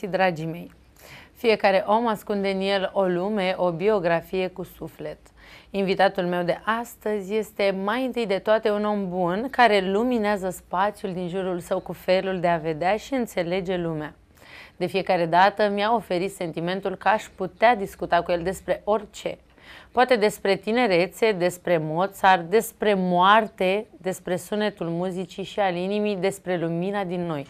găsit, dragii mei! Fiecare om ascunde în el o lume, o biografie cu suflet. Invitatul meu de astăzi este mai întâi de toate un om bun care luminează spațiul din jurul său cu felul de a vedea și înțelege lumea. De fiecare dată mi-a oferit sentimentul că aș putea discuta cu el despre orice. Poate despre tinerețe, despre Mozart, despre moarte, despre sunetul muzicii și al inimii, despre lumina din noi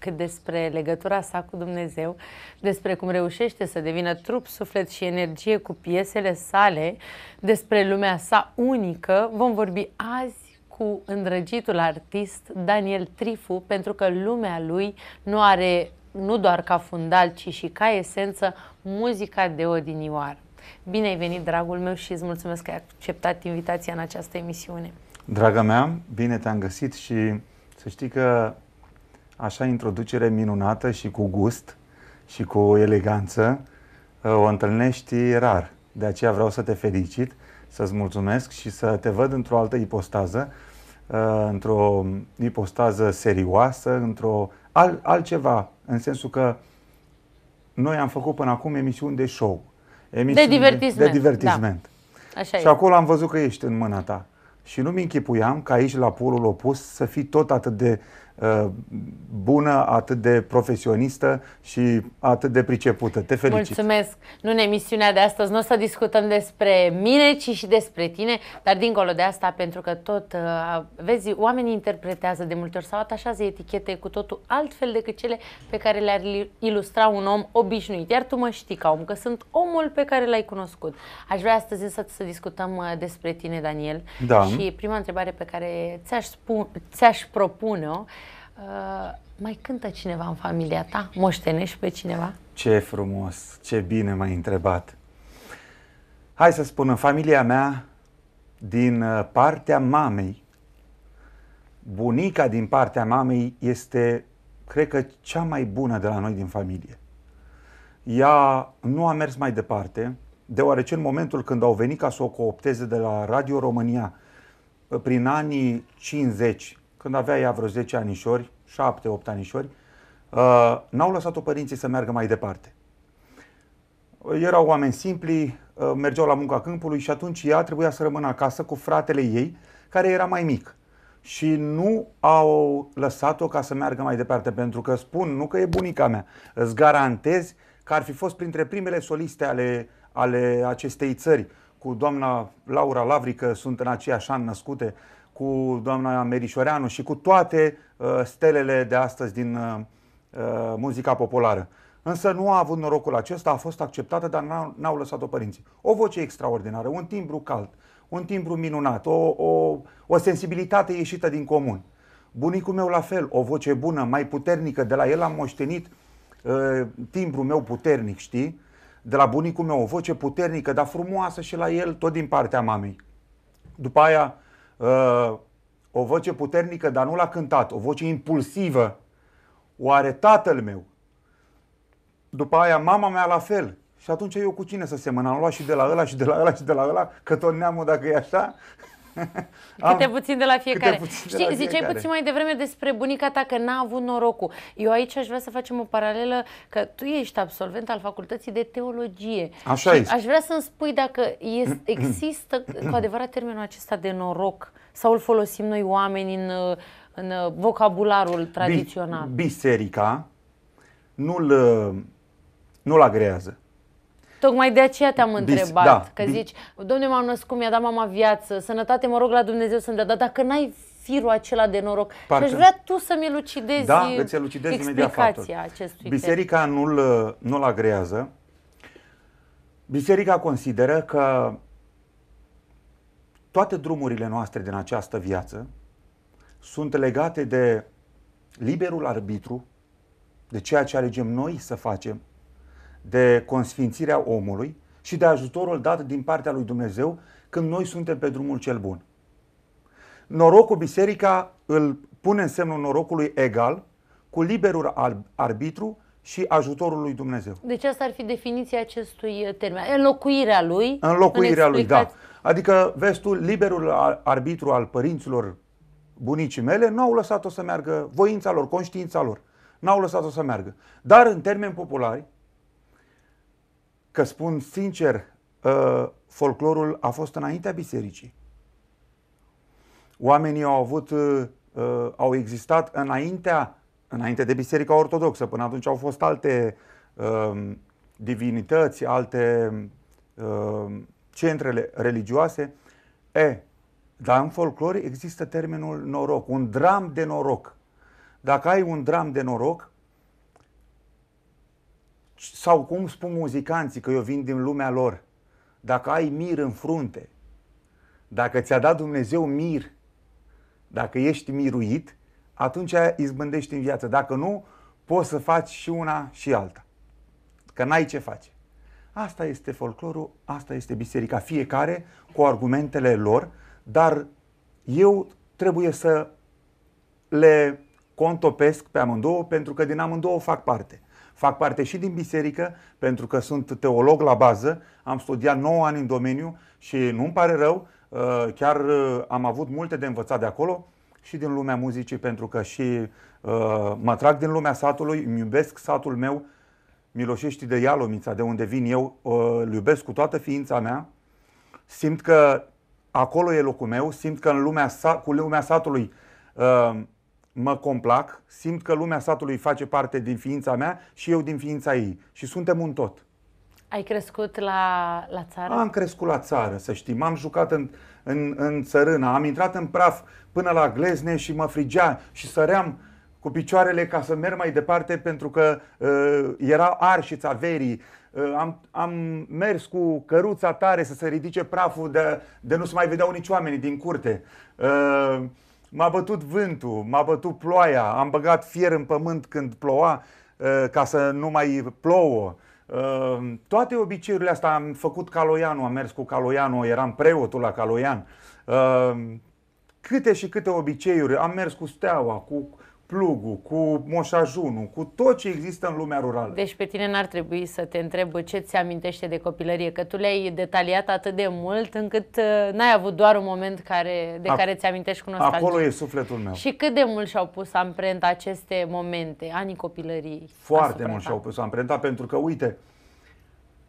cât despre legătura sa cu Dumnezeu, despre cum reușește să devină trup, suflet și energie cu piesele sale, despre lumea sa unică, vom vorbi azi cu îndrăgitul artist Daniel Trifu, pentru că lumea lui nu are nu doar ca fundal, ci și ca esență muzica de odinioară. Bine ai venit, dragul meu, și îți mulțumesc că ai acceptat invitația în această emisiune. Draga mea, bine te-am găsit și să știi că așa introducere minunată și cu gust și cu eleganță uh, o întâlnești rar. De aceea vreau să te felicit, să-ți mulțumesc și să te văd într-o altă ipostază, uh, într-o ipostază serioasă, într-o al, altceva, în sensul că noi am făcut până acum emisiuni de show. Emisiuni de divertisment. De, de divertisment. Da. Așa și e. acolo am văzut că ești în mâna ta. Și nu mi închipuiam că aici, la polul opus, să fii tot atât de Uh, bună, atât de profesionistă și atât de pricepută. Te felicit! Mulțumesc! Nu în emisiunea de astăzi nu o să discutăm despre mine, ci și despre tine, dar dincolo de asta, pentru că tot, uh, vezi, oamenii interpretează de multe ori sau atașează etichete cu totul altfel decât cele pe care le-ar ilustra un om obișnuit. Iar tu mă știi ca om, că sunt omul pe care l-ai cunoscut. Aș vrea astăzi să, să discutăm uh, despre tine, Daniel. Da. Și prima întrebare pe care ți-aș, spun, ți-aș propune-o Uh, mai cântă cineva în familia ta? Moștenești pe cineva? Ce frumos, ce bine m-ai întrebat. Hai să spun, în familia mea, din uh, partea mamei, bunica din partea mamei este, cred că, cea mai bună de la noi din familie. Ea nu a mers mai departe, deoarece în momentul când au venit ca să o coopteze de la Radio România, uh, prin anii 50, când avea ea vreo 10 anișori, 7-8 anișori, uh, n-au lăsat-o părinții să meargă mai departe. Erau oameni simpli, uh, mergeau la munca câmpului și atunci ea trebuia să rămână acasă cu fratele ei, care era mai mic. Și nu au lăsat-o ca să meargă mai departe, pentru că spun, nu că e bunica mea, îți garantez că ar fi fost printre primele soliste ale, ale acestei țări, cu doamna Laura Lavrică, sunt în aceeași an născute, cu doamna Merișoreanu și cu toate uh, stelele de astăzi din uh, uh, muzica populară. Însă nu a avut norocul acesta, a fost acceptată, dar n-au, n-au lăsat-o părinții. O voce extraordinară, un timbru cald, un timbru minunat, o, o, o sensibilitate ieșită din comun. Bunicul meu la fel, o voce bună, mai puternică, de la el am moștenit uh, timbru meu puternic, știi? De la bunicul meu o voce puternică, dar frumoasă și la el, tot din partea mamei. După aia, uh, uh, o voce puternică, dar nu l-a cântat, o voce impulsivă. are tatăl meu? După aia mama mea la fel. Și atunci eu cu cine să semăn? Am luat și de la ăla și de la ăla și de la ăla, că tot neamul dacă e așa. Am puțin de la fiecare. Puțin Știi, la ziceai fiecare. puțin mai devreme despre bunica ta că n-a avut norocul. Eu aici aș vrea să facem o paralelă că tu ești absolvent al facultății de teologie. Așa este. Aș vrea să-mi spui dacă este, există cu adevărat termenul acesta de noroc sau îl folosim noi oameni în, în vocabularul tradițional. Biserica nu-l, nu-l agrează. Tocmai de aceea te-am întrebat, da. că zici, domnule, m-am născut, mi-a dat mama viață, sănătate, mă rog la Dumnezeu să-mi dea, dar dacă n-ai firul acela de noroc. Parcă... Și aș vrea tu să-mi elucidezi da, îți elucidezi explicația acestui Biserica nu-l, nu-l agrează. Biserica consideră că toate drumurile noastre din această viață sunt legate de liberul arbitru, de ceea ce alegem noi să facem de consfințirea omului și de ajutorul dat din partea lui Dumnezeu când noi suntem pe drumul cel bun. Norocul biserica îl pune în semnul norocului egal cu liberul arbitru și ajutorul lui Dumnezeu. Deci asta ar fi definiția acestui uh, termen. Înlocuirea lui. Înlocuirea în lui, da. Adică vestul, liberul arbitru al părinților bunicii mele nu au lăsat-o să meargă voința lor, conștiința lor. N-au lăsat-o să meargă. Dar în termeni populari, că spun sincer, ă, folclorul a fost înaintea bisericii. Oamenii au avut, ă, ă, au existat înaintea, înainte de Biserica Ortodoxă. Până atunci au fost alte divinități, alte centre religioase. E, dar în folclor există termenul noroc, un dram de noroc. Dacă ai un dram de noroc, sau cum spun muzicanții că eu vin din lumea lor, dacă ai mir în frunte, dacă ți-a dat Dumnezeu mir, dacă ești miruit, atunci izbândești în viață. Dacă nu, poți să faci și una și alta. Că n-ai ce face. Asta este folclorul, asta este biserica. Fiecare cu argumentele lor, dar eu trebuie să le contopesc pe amândouă pentru că din amândouă fac parte. Fac parte și din biserică, pentru că sunt teolog la bază, am studiat 9 ani în domeniu și nu-mi pare rău, uh, chiar uh, am avut multe de învățat de acolo și din lumea muzicii, pentru că și uh, mă trag din lumea satului, îmi iubesc satul meu, Miloșești de Ialomița, de unde vin eu, îl iubesc cu toată ființa mea, simt că acolo e locul meu, simt că în lumea sa, cu lumea satului mă complac, simt că lumea satului face parte din ființa mea și eu din ființa ei. Și suntem un tot. Ai crescut la, la țară? Am crescut la țară, să știi. M-am jucat în, în, în țărână, am intrat în praf până la glezne și mă frigea și săream cu picioarele ca să merg mai departe pentru că uh, era arșița verii. Uh, am, am mers cu căruța tare să se ridice praful de, de nu se mai vedeau nici oamenii din curte. Uh, M-a bătut vântul, m-a bătut ploaia, am băgat fier în pământ când ploua eh, ca să nu mai plouă. Eh, toate obiceiurile astea am făcut Caloianu, am mers cu Caloianu, eram preotul la Caloian. Eh, câte și câte obiceiuri, am mers cu steaua, cu plugul, cu moșajunul, cu tot ce există în lumea rurală. Deci pe tine n-ar trebui să te întreb ce ți amintește de copilărie, că tu le-ai detaliat atât de mult încât uh, n-ai avut doar un moment care, de Ac- care ți amintești cu nostalgie. Acolo e sufletul meu. Și cât de mult și-au pus amprenta aceste momente, anii copilăriei? Foarte mult ta. și-au pus amprenta pentru că, uite,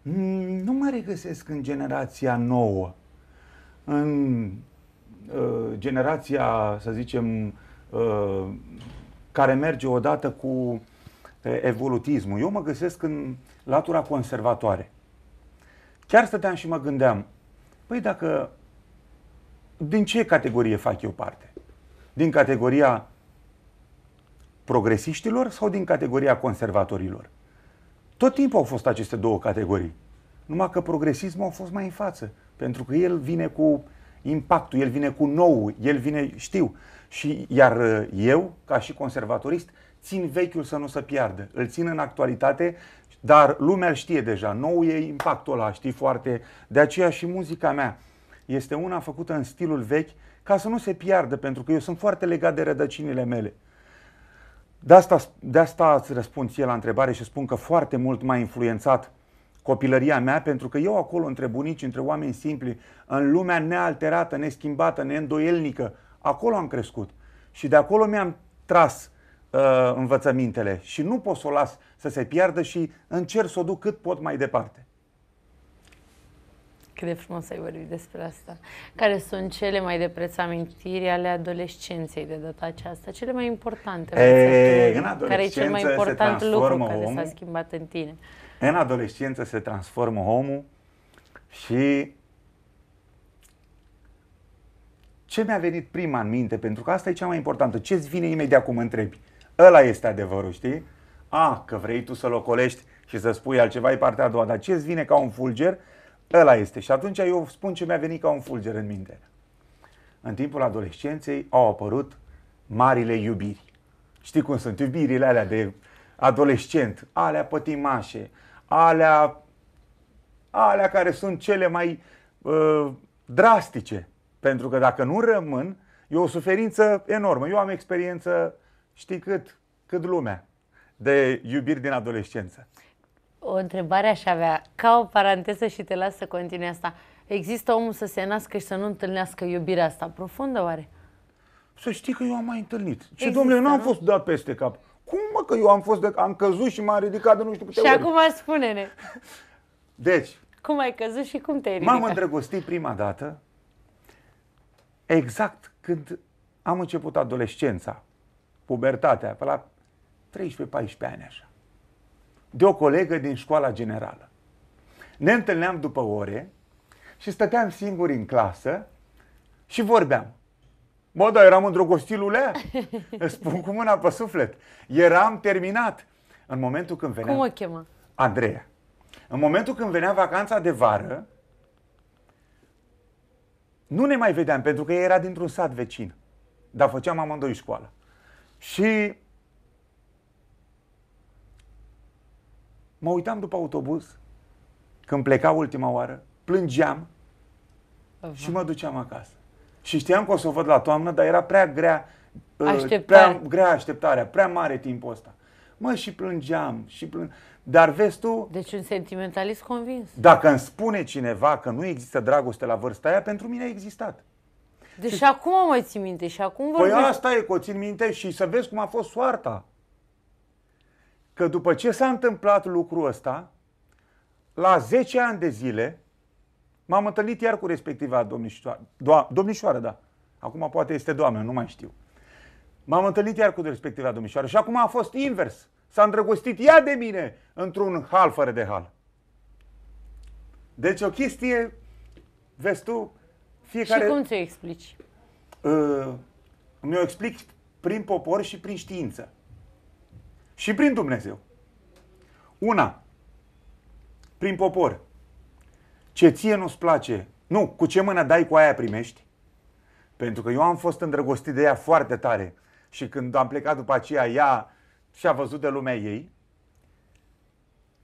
mm, nu mă regăsesc în generația nouă, în uh, generația, să zicem, uh, care merge odată cu eh, evolutismul. Eu mă găsesc în latura conservatoare. Chiar stăteam și mă gândeam, păi dacă, din ce categorie fac eu parte? Din categoria progresiștilor sau din categoria conservatorilor? Tot timpul au fost aceste două categorii. Numai că progresismul a fost mai în față, pentru că el vine cu impactul, el vine cu nou, el vine, știu. Și iar uh, eu, ca și conservatorist, țin vechiul să nu se piardă. Îl țin în actualitate, dar lumea îl știe deja. Nou e impactul ăla, știi foarte. De aceea și muzica mea este una făcută în stilul vechi ca să nu se piardă, pentru că eu sunt foarte legat de rădăcinile mele. De asta, de asta îți răspund ție la întrebare și spun că foarte mult m-a influențat copilăria mea, pentru că eu acolo, între bunici, între oameni simpli, în lumea nealterată, neschimbată, neîndoielnică, acolo am crescut. Și de acolo mi-am tras uh, învățămintele și nu pot să o las să se piardă și încerc să o duc cât pot mai departe. Cât de frumos ai vorbit despre asta. Care sunt cele mai de preț amintiri ale adolescenței de data aceasta? Cele mai importante? E, în care e cel mai important lucru care s-a schimbat în tine? În adolescență se transformă omul și ce mi-a venit prima în minte, pentru că asta e cea mai importantă, ce îți vine imediat cum întrebi. Ăla este adevărul, știi? A, că vrei tu să-l ocolești și să spui altceva, e partea a doua, dar ce îți vine ca un fulger, ăla este. Și atunci eu spun ce mi-a venit ca un fulger în minte. În timpul adolescenței au apărut marile iubiri. Știi cum sunt iubirile alea de adolescent, alea pătimașe, alea, alea care sunt cele mai uh, drastice. Pentru că dacă nu rămân, e o suferință enormă. Eu am experiență, știi cât, cât lumea, de iubiri din adolescență. O întrebare aș avea, ca o paranteză și te las să continui asta. Există omul să se nască și să nu întâlnească iubirea asta profundă, oare? Să știi că eu am mai întâlnit. Și, domnule, nu am fost dat peste cap. Cum mă că eu am fost de, am căzut și m-am ridicat de nu știu câte și ori. Și acum spune-ne. Deci. Cum ai căzut și cum te-ai ridicat? M-am îndrăgostit prima dată exact când am început adolescența, pubertatea, pe la 13-14 ani așa. De o colegă din școala generală. Ne întâlneam după ore și stăteam singuri în clasă și vorbeam. Mă, dar eram îndrogostilule. Îți spun cu mâna pe suflet. Eram terminat. În momentul când venea... Cum o chema? Andreea. În momentul când venea vacanța de vară, nu ne mai vedeam, pentru că era dintr-un sat vecin. Dar făceam amândoi școală. Și mă uitam după autobuz, când pleca ultima oară, plângeam Ava. și mă duceam acasă. Și știam că o să o văd la toamnă, dar era prea grea, uh, Așteptare. prea grea așteptarea, prea mare timpul ăsta. Mă, și plângeam, și plângeam. Dar vezi tu... Deci un sentimentalist convins. Dacă îmi spune cineva că nu există dragoste la vârsta aia, pentru mine a existat. Deci și acum mai țin minte și acum vorbești... Păi asta e, că o țin minte și să vezi cum a fost soarta. Că după ce s-a întâmplat lucrul ăsta, la 10 ani de zile, M-am întâlnit iar cu respectiva domnișoară, do- domnișoară, da. Acum poate este doamnă, nu mai știu. M-am întâlnit iar cu respectiva domnișoară și acum a fost invers. S-a îndrăgostit ea de mine într-un hal fără de hal. Deci o chestie, vezi tu, fiecare... Și cum ți-o explici? Uh, mi-o explic prin popor și prin știință. Și prin Dumnezeu. Una, prin popor ce ție nu-ți place, nu, cu ce mână dai cu aia primești. Pentru că eu am fost îndrăgostit de ea foarte tare și când am plecat după aceea, ea și-a văzut de lumea ei,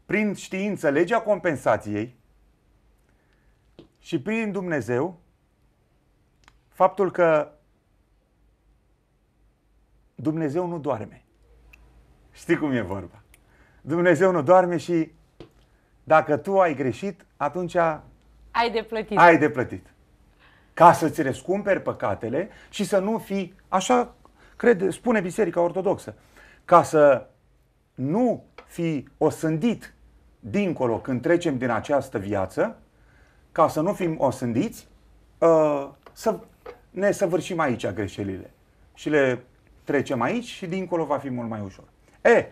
prin știință legea compensației și prin Dumnezeu, faptul că Dumnezeu nu doarme. Știi cum e vorba. Dumnezeu nu doarme și dacă tu ai greșit, atunci ai de plătit. Ai de plătit. Ca să-ți răscumperi păcatele și să nu fii, așa cred, spune Biserica Ortodoxă, ca să nu fii osândit dincolo când trecem din această viață, ca să nu fim osândiți, uh, să ne săvârșim aici greșelile și le trecem aici și dincolo va fi mult mai ușor. E,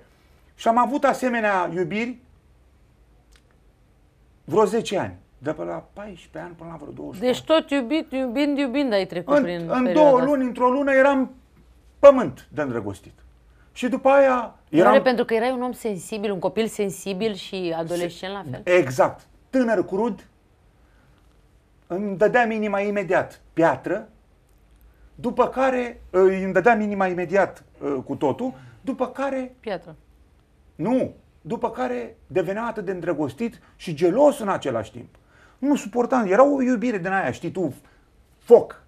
și am avut asemenea iubiri vreo 10 ani. De pe la 14 ani până la vreo 20 Deci tot iubit, iubind, iubind ai trecut în, prin În două luni, într-o lună eram pământ de îndrăgostit. Și după aia eram... Doare pentru că erai un om sensibil, un copil sensibil și adolescent Se... la fel. Exact. Tânăr, crud, îmi dădeam inima imediat piatră, după care îmi dădeam inima imediat uh, cu totul, după care... Piatră. Nu, după care devenea atât de îndrăgostit și gelos în același timp. Nu suportam, era o iubire din aia, știi tu, foc.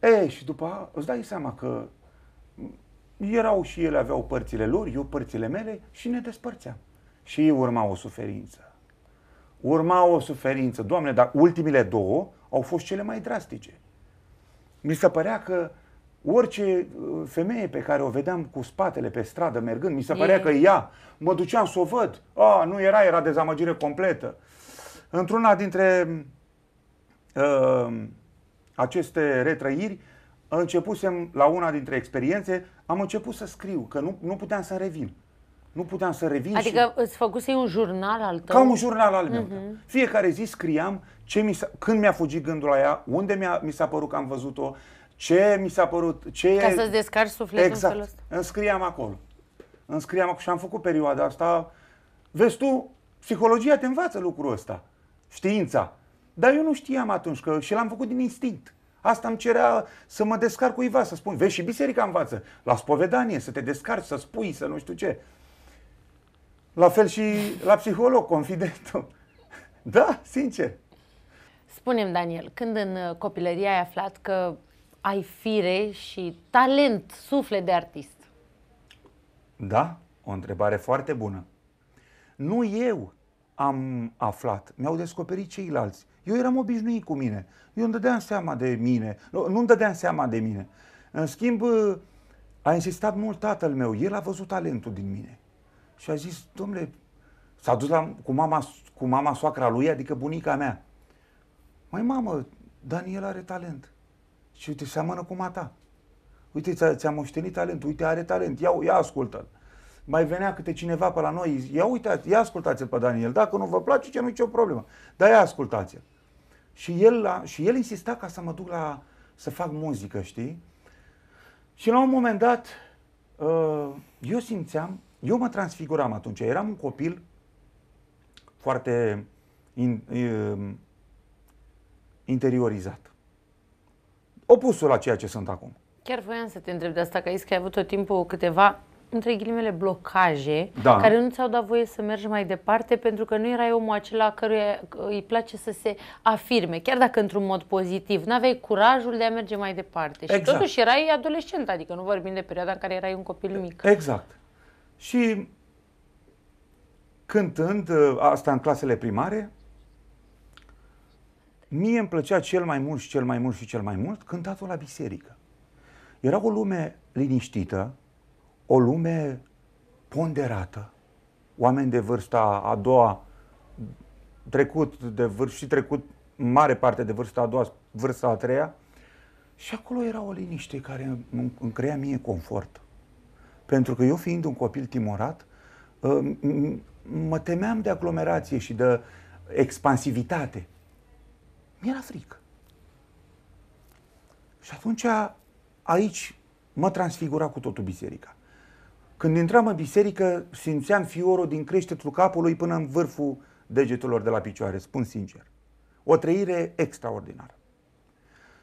E, și după aia îți dai seama că erau și ele aveau părțile lor, eu părțile mele și ne despărțeam. Și urma o suferință. Urma o suferință. Doamne, dar ultimile două au fost cele mai drastice. Mi se părea că Orice uh, femeie pe care o vedeam cu spatele pe stradă mergând, mi se părea e. Mm. că ea, mă duceam să o văd. A, nu era, era dezamăgire completă. Într-una dintre uh, aceste retrăiri, începusem la una dintre experiențe, am început să scriu, că nu, nu puteam să revin. Nu puteam să revin. Adică și... îți făcuse un jurnal al tău? Ca un jurnal al meu. Uh-huh. Fiecare zi scriam ce mi s-a, când mi-a fugit gândul la ea, unde mi, mi s-a părut că am văzut-o, ce mi s-a părut? Ce Ca e... să-ți descarci sufletul exact. în felul exact. ăsta. Înscriam acolo. Înscriam acolo și am făcut perioada asta. Vezi tu, psihologia te învață lucrul ăsta. Știința. Dar eu nu știam atunci că și l-am făcut din instinct. Asta îmi cerea să mă descarc cuiva, să spun, vezi și biserica învață, la spovedanie, să te descarci, să spui, să nu știu ce. La fel și la psiholog, confidentul. Da, sincer. Spunem, Daniel, când în copilărie ai aflat că ai fire și talent, suflet de artist? Da, o întrebare foarte bună. Nu eu am aflat, mi-au descoperit ceilalți. Eu eram obișnuit cu mine. Eu îmi dădeam seama de mine. Nu, îmi dădeam seama de mine. În schimb, eh, a insistat mult tatăl meu. El a văzut talentul din mine. Și a zis, domnule, s-a dus la, cu, mama, cu mama soacra lui, adică bunica mea. Mai mamă, Daniel are talent. Și uite, seamănă cu mata. Uite, ți-a, ți moștenit talentul, uite, are talent, ia, ia ascultă-l. Mai venea câte cineva pe la noi, ia uitați, ia ascultați-l pe Daniel, dacă nu vă place, ce nu e nicio problemă, dar ia ascultați-l. Și el, și el insista ca să mă duc la, să fac muzică, știi? Și la un moment dat, uh, eu simțeam, eu mă transfiguram atunci, eram un copil foarte uh, interiorizat opusul la ceea ce sunt acum. Chiar voiam să te întreb de asta, că ai zis că ai avut tot timpul câteva între ghilimele, blocaje da. care nu ți-au dat voie să mergi mai departe pentru că nu erai omul acela căruia îi place să se afirme, chiar dacă într-un mod pozitiv. Nu aveai curajul de a merge mai departe. Exact. Și totuși erai adolescent, adică nu vorbim de perioada în care erai un copil mic. Exact. Și cântând, ă, asta în clasele primare, Mie îmi plăcea cel mai mult și cel mai mult și cel mai mult cântatul la biserică. Era o lume liniștită, o lume ponderată, oameni de vârsta a doua, trecut de vârst și trecut mare parte de vârsta a doua, vârsta a treia, și acolo era o liniște care îmi crea mie confort. Pentru că eu fiind un copil timorat, ă, mă temeam de aglomerație și de expansivitate. Mi-era frică. Și atunci aici mă transfigura cu totul biserica. Când intram în biserică, simțeam fiorul din creștetul capului până în vârful degetelor de la picioare, spun sincer. O trăire extraordinară.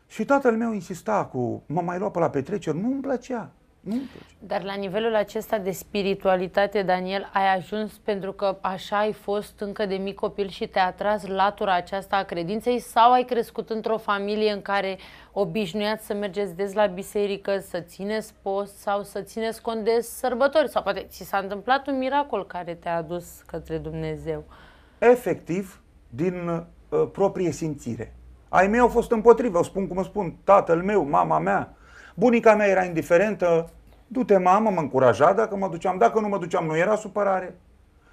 Și tatăl meu insista cu, mă mai lua pe la petreceri, nu-mi plăcea. Dar la nivelul acesta de spiritualitate, Daniel, ai ajuns pentru că așa ai fost încă de mic copil și te-a atras latura aceasta a credinței sau ai crescut într-o familie în care obișnuiați să mergeți des la biserică, să țineți post sau să țineți cont de sărbători sau poate ți s-a întâmplat un miracol care te-a adus către Dumnezeu? Efectiv, din uh, proprie simțire. Ai mei au fost împotrivă, o spun cum o spun, tatăl meu, mama mea, Bunica mea era indiferentă, du-te mamă, mă încuraja dacă mă duceam, dacă nu mă duceam, nu era supărare.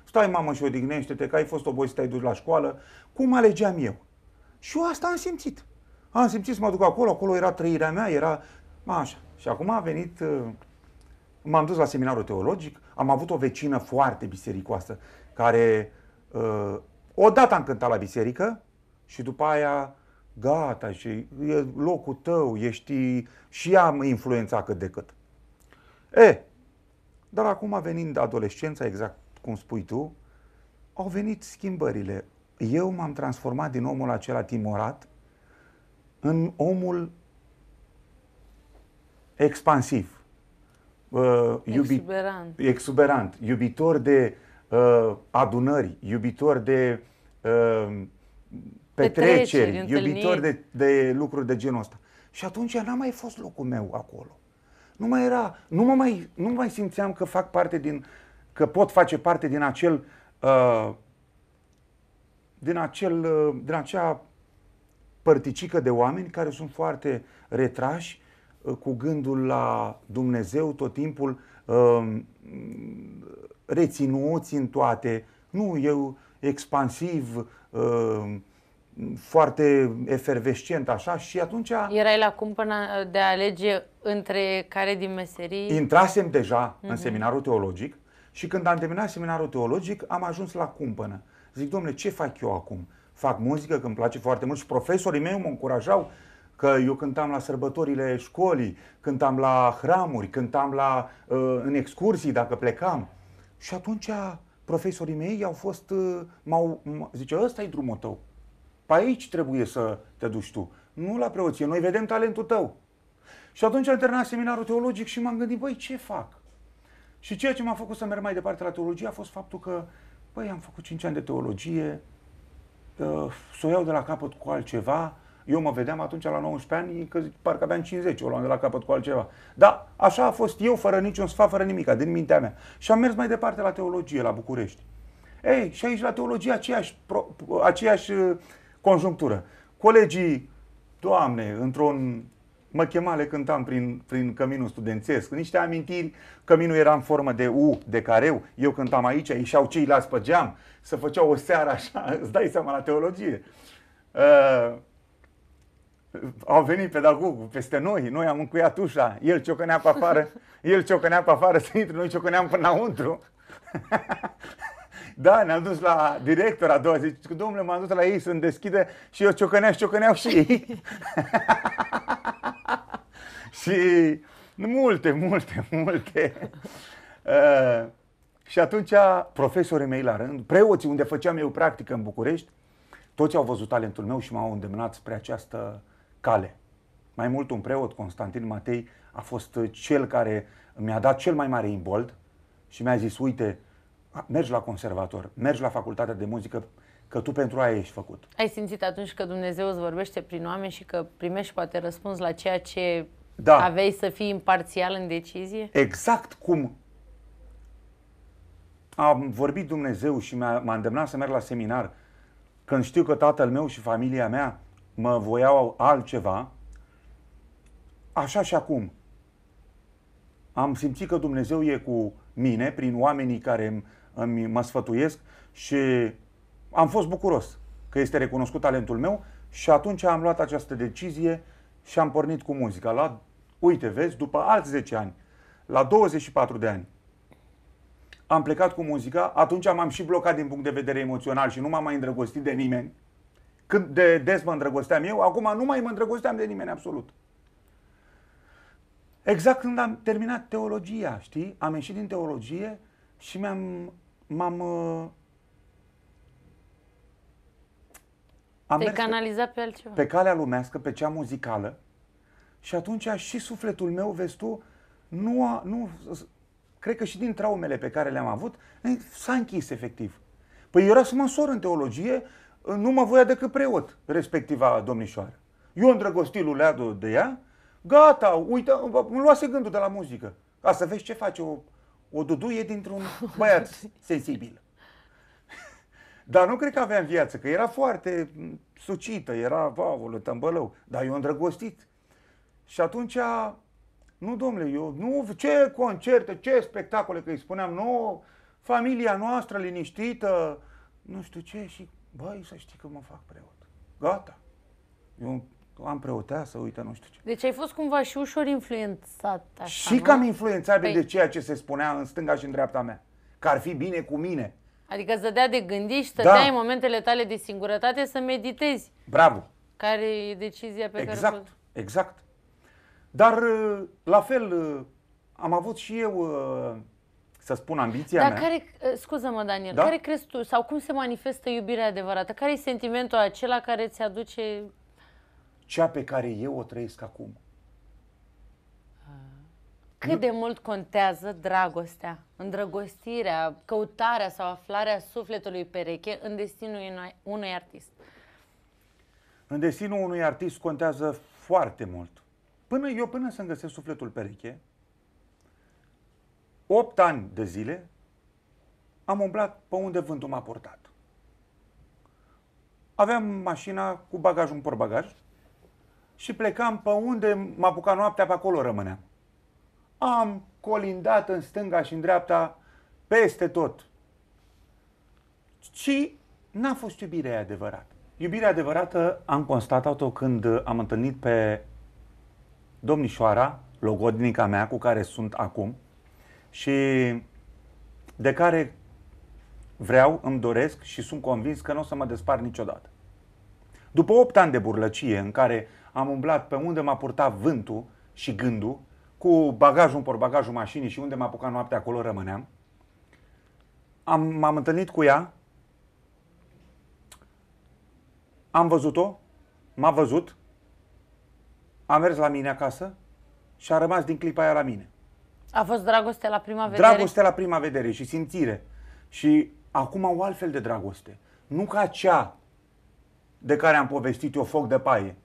Stai mamă și odihnește-te, că ai fost obosit, te-ai dus la școală. Cum alegeam eu? Și eu asta am simțit. Am simțit să mă duc acolo, acolo era trăirea mea, era așa. Și acum a venit, uh, m-am dus la seminarul teologic, am avut o vecină foarte bisericoasă, care uh, odată am cântat la biserică și după aia gata și e locul tău, ești și am influența cât de cât. E, dar acum venind adolescența, exact cum spui tu, au venit schimbările. Eu m-am transformat din omul acela timorat în omul expansiv, uh, iubi- exuberant. exuberant, iubitor de uh, adunări, iubitor de uh, petreceri, petreceri iubitori de, de lucruri de genul ăsta. Și atunci n-a mai fost locul meu acolo. Nu mai era, nu mă mai, nu mai simțeam că fac parte din, că pot face parte din acel, uh, din acel, uh, din acea părticică de oameni care sunt foarte retrași uh, cu gândul la Dumnezeu tot timpul, uh, reținuți în toate. Nu, eu expansiv, uh, foarte efervescent așa și atunci... Erai la până de a alege între care din meserii... Intrasem deja uh-huh. în mhm. seminarul teologic și când am terminat seminarul teologic am ajuns la cumpănă. Zic, domnule, ce fac eu acum? Fac muzică, că îmi place foarte mult și profesorii mei mă încurajau că eu cântam la sărbătorile școlii, cântam la hramuri, cântam la, uh, în excursii dacă plecam. Și atunci profesorii mei au fost, uh, m-au, zice, ăsta e drumul tău. Pe aici trebuie să te duci tu, nu la preoție. Noi vedem talentul tău. Și atunci am terminat seminarul teologic și m-am gândit, băi, ce fac? Și ceea ce m-a făcut să merg mai departe la teologie a fost faptul că, băi, am făcut 5 ani de teologie, să o iau de la capăt cu altceva. Eu mă vedeam atunci la 19 ani, că parcă aveam 50, o luam de la capăt cu altceva. Dar așa a fost eu, fără niciun sfat, fără nimic, din mintea mea. Și am mers mai departe la teologie, la București. Ei, și aici la teologie aceeași, pro, aceeași conjunctură. Colegii, Doamne, într-un mă chema, le cântam prin, prin căminul studențesc, niște amintiri, căminul era în formă de U, de careu, eu cântam aici, ieșeau ceilalți pe geam, să făceau o seară așa, îți dai seama la teologie. Uh, au venit pedagogul peste noi, noi am încuiat ușa, el ciocănea pe afară, el ciocănea pe afară să intre, noi ciocăneam până înăuntru. Da, ne-am dus la director a doua zi. Zic, domnule, m-am dus la ei să-mi deschidă și eu ciocăneam și ciocăneau și ei. și multe, multe, multe. Uh, și atunci profesorii mei la rând, preoții unde făceam eu practică în București, toți au văzut talentul meu și m-au îndemnat spre această cale. Mai mult un preot, Constantin Matei, a fost cel care mi-a dat cel mai mare imbold și mi-a zis, uite, mergi la conservator, mergi la facultatea de muzică, că tu pentru aia ești făcut. Ai simțit atunci că Dumnezeu îți vorbește prin oameni și că primești poate răspuns la ceea ce da. aveai să fii imparțial în decizie? Exact cum a vorbit Dumnezeu și m-a, m-a îndemnat să merg la seminar, când știu că tatăl meu și familia mea mă voiau altceva, așa și acum. Am simțit că Dumnezeu e cu mine prin oamenii care îmi îmi, mă sfătuiesc și am fost bucuros că este recunoscut talentul meu și atunci am luat această decizie și am pornit cu muzica. La, uite, vezi, după alți 10 ani, la 24 de ani, am plecat cu muzica, atunci m-am și blocat din punct de vedere emoțional și nu m-am mai îndrăgostit de nimeni. când de des mă îndrăgosteam eu, acum nu mai mă îndrăgosteam de nimeni, absolut. Exact când am terminat teologia, știi? Am ieșit din teologie și mi-am m-am... Uh, am te canalizat pe, pe altceva. Pe calea lumească, pe cea muzicală și atunci și sufletul meu, vezi tu, nu a, nu, cred că și din traumele pe care le-am avut, s-a închis efectiv. Păi era să mă însor în teologie, nu mă voia decât preot, respectiva domnișoară. Eu îndrăgostit lui Leadu de ea, gata, uite, îmi luase gândul de la muzică. Asta vezi ce face o o duduie dintr-un băiat sensibil. Dar nu cred că avea în viață, că era foarte sucită, era, vavolă, tămbălău, dar eu îndrăgostit. Și atunci, nu domnule, eu, nu, ce concerte, ce spectacole, că îi spuneam nouă, familia noastră liniștită, nu știu ce, și băi, să știi că mă fac preot. Gata. Eu am preotea să uită, nu știu ce. Deci ai fost cumva și ușor influențat așa, Și cam influențat păi... de ceea ce se spunea în stânga și în dreapta mea. Că ar fi bine cu mine. Adică să dea de gândit și da. stăteai da. în momentele tale de singurătate să meditezi. Bravo. Care e decizia pe exact, care... Exact, exact. Dar uh, la fel uh, am avut și eu uh, să spun ambiția Dar mea. care, scuză-mă Daniel, da? care crezi tu, sau cum se manifestă iubirea adevărată? Care e sentimentul acela care ți aduce cea pe care eu o trăiesc acum. Cât de mult contează dragostea, îndrăgostirea, căutarea sau aflarea sufletului pereche în destinul unui artist? În destinul unui artist contează foarte mult. Până eu, până să-mi găsesc sufletul pereche, 8 ani de zile am umblat pe unde vântul m-a portat. Aveam mașina cu bagajul în porbagaj, și plecam pe unde mă apuca noaptea, pe acolo rămâneam. Am colindat în stânga și în dreapta, peste tot. Și n-a fost iubirea adevărată. Iubirea adevărată am constatat-o când am întâlnit pe domnișoara, logodnica mea, cu care sunt acum și de care vreau, îmi doresc și sunt convins că nu o să mă despar niciodată. După 8 ani de burlăcie în care am umblat pe unde m-a purtat vântul și gândul, cu bagajul în bagajul mașinii și unde m-a apucat noaptea, acolo rămâneam. Am, m-am întâlnit cu ea, am văzut-o, m-a văzut, am mers la mine acasă și a rămas din clipa aia la mine. A fost dragoste la prima vedere? Dragoste la prima vedere și simțire. Și acum au altfel de dragoste. Nu ca cea de care am povestit eu foc de paie,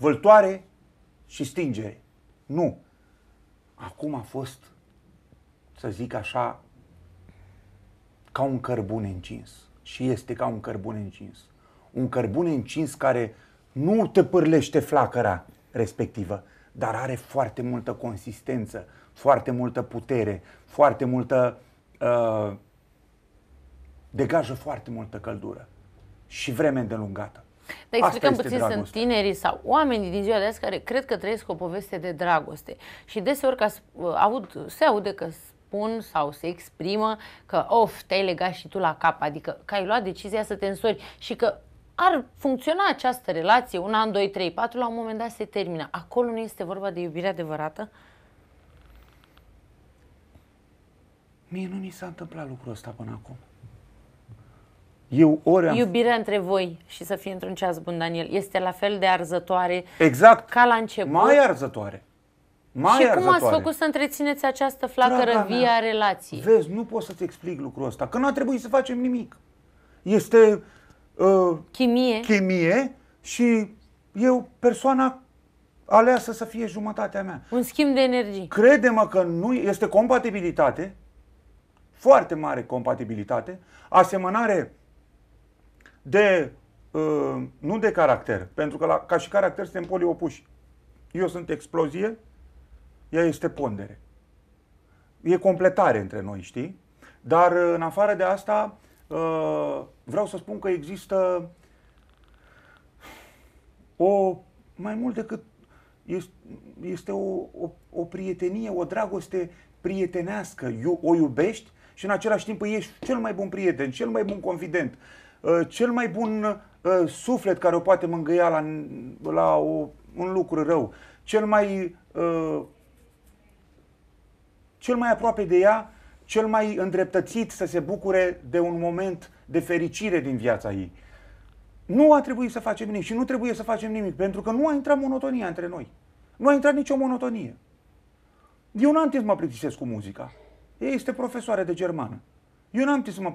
vâltoare și stingere. Nu. Acum a fost, să zic așa, ca un cărbun încins. Și este ca un cărbun încins. Un cărbun încins care nu te pârlește flacăra respectivă, dar are foarte multă consistență, foarte multă putere, foarte multă. Uh, degajă foarte multă căldură și vreme îndelungată. Dar explicăm puțin, dragoste. sunt tinerii sau oamenii din ziua de azi care cred că trăiesc o poveste de dragoste. Și deseori ca, uh, aud, se aude că spun sau se exprimă că of, te-ai legat și tu la cap, adică că ai luat decizia să te însori și că ar funcționa această relație un an, doi, trei, patru, la un moment dat se termină. Acolo nu este vorba de iubire adevărată? Mie nu mi s-a întâmplat lucrul ăsta până acum. Eu ori am... Iubirea între voi și să fie într-un ceas bun, Daniel, este la fel de arzătoare exact. ca la început. Mai arzătoare. Mai și arzătoare. cum ați făcut să întrețineți această flacără via a relației? Vezi, nu pot să-ți explic lucrul ăsta, că nu a trebuit să facem nimic. Este uh, chimie. chimie și eu, persoana aleasă să fie jumătatea mea. Un schimb de energie. Crede-mă că nu este compatibilitate, foarte mare compatibilitate, asemănare de, uh, nu de caracter, pentru că la, ca și caracter suntem poli opuși. Eu sunt explozie, ea este pondere. E completare între noi, știi? Dar uh, în afară de asta, uh, vreau să spun că există o, mai mult decât, este, este o, o, o prietenie, o dragoste prietenească. O iubești și în același timp ești cel mai bun prieten, cel mai bun confident. Uh, cel mai bun uh, suflet care o poate mângâia la, la o, un lucru rău, cel mai, uh, cel mai aproape de ea, cel mai îndreptățit să se bucure de un moment de fericire din viața ei. Nu a trebuit să facem nimic și nu trebuie să facem nimic, pentru că nu a intrat monotonia între noi. Nu a intrat nicio monotonie. Eu n-am timp să mă plictisesc cu muzica. Ea este profesoare de germană. Eu n-am timp să mă...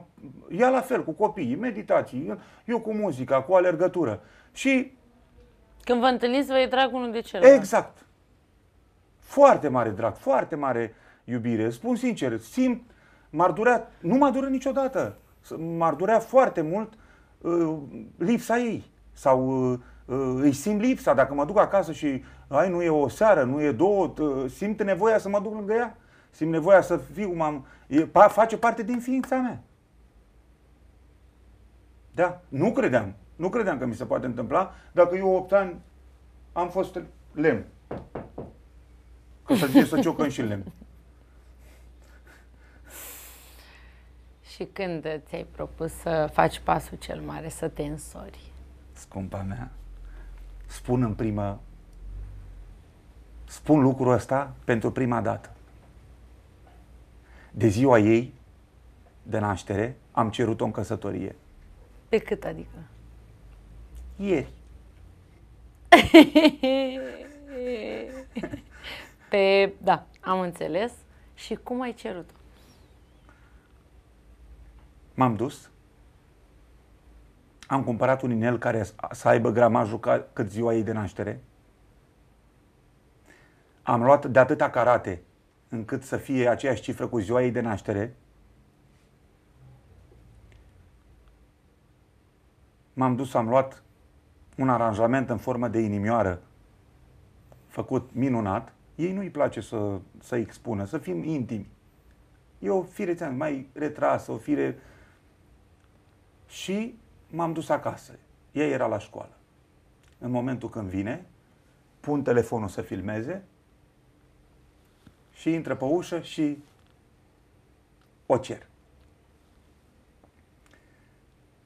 Ia la fel, cu copiii, meditații, eu, cu muzica, cu alergătură. Și... Când vă întâlniți, vă e drag unul de celălalt. Exact. Foarte mare drag, foarte mare iubire. Spun sincer, simt, m-ar durea, nu m-a durat niciodată. M-ar durea foarte mult uh, lipsa ei. Sau uh, uh, îi simt lipsa. Dacă mă duc acasă și, ai, nu e o seară, nu e două, uh, simt nevoia să mă duc lângă ea simt nevoia să fiu cum am... E, pa, face parte din ființa mea. Da, nu credeam. Nu credeam că mi se poate întâmpla dacă eu 8 ani am fost lemn. Că să să ciocăm și lemn. Și când ți-ai propus să faci pasul cel mare, să te însori? Scumpa mea, spun în primă, spun lucrul ăsta pentru prima dată de ziua ei de naștere, am cerut-o în căsătorie. Pe cât adică? Ieri. Pe, da, am înțeles. Și cum ai cerut-o? M-am dus, am cumpărat un inel care să aibă gramajul ca cât ziua ei de naștere, am luat de atâta carate încât să fie aceeași cifră cu ziua ei de naștere, m-am dus, am luat un aranjament în formă de inimioară făcut minunat, ei nu-i place să, să expună, să fim intimi. E o fire mai retrasă, o fire... Și m-am dus acasă. Ea era la școală. În momentul când vine, pun telefonul să filmeze, și intră pe ușă și o cer.